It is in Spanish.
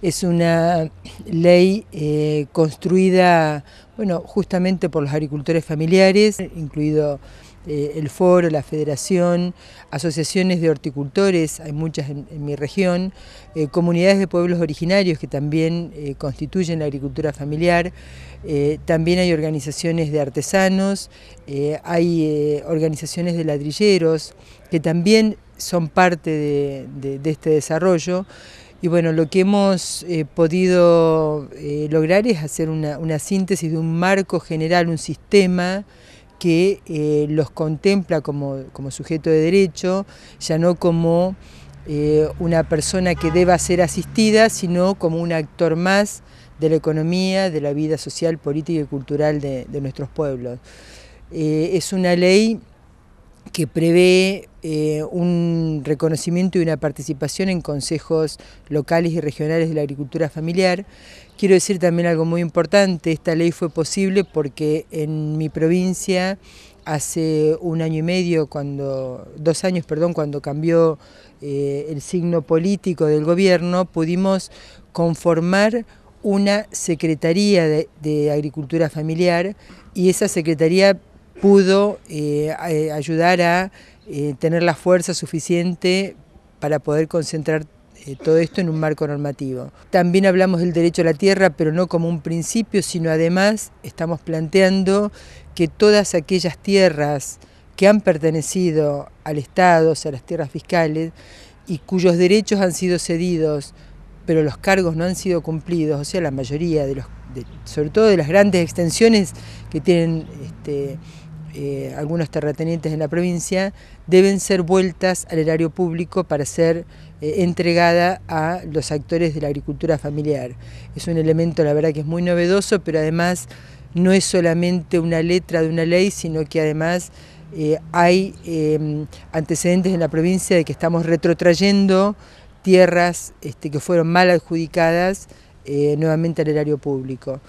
Es una ley eh, construida bueno, justamente por los agricultores familiares, incluido eh, el foro, la federación, asociaciones de horticultores, hay muchas en, mi región, eh, comunidades de pueblos originarios que también constituyen la agricultura familiar, también hay organizaciones de artesanos, hay organizaciones de ladrilleros que también son parte de este desarrollo. Y bueno, lo que hemos eh, podido eh, lograr es hacer una, síntesis de un marco general, un sistema que eh, los contempla como, sujeto de derecho, ya no como una persona que deba ser asistida, sino como un actor más de la economía, de la vida social, política y cultural de, de nuestros pueblos. es una ley que prevé eh, un reconocimiento y una participación en consejos locales y regionales de la agricultura familiar. Quiero decir también algo muy importante, esta ley fue posible porque en mi provincia hace un año y medio, cuando, dos años, perdón, cuando cambió eh, el signo político del gobierno, pudimos conformar una Secretaría de Agricultura Familiar y esa Secretaría pudo eh, eh, ayudar a eh, tener la fuerza suficiente para poder concentrar todo esto en un marco normativo. También hablamos del derecho a la tierra, pero no como un principio, sino además estamos planteando que todas aquellas tierras que han pertenecido al Estado, o sea, las tierras fiscales, y cuyos derechos han sido cedidos, pero los cargos no han sido cumplidos, o sea, la mayoría de los, sobre todo de las grandes extensiones que tienen este, eh, algunos terratenientes en la provincia deben ser vueltas al erario público para ser eh, entregada a los actores de la agricultura familiar. Es un elemento, la verdad, que es muy novedoso, pero además no es solamente una letra de una ley, sino que además eh, hay em, antecedentes en la provincia de que estamos retrotrayendo tierras este, que fueron mal adjudicadas nuevamente al erario público.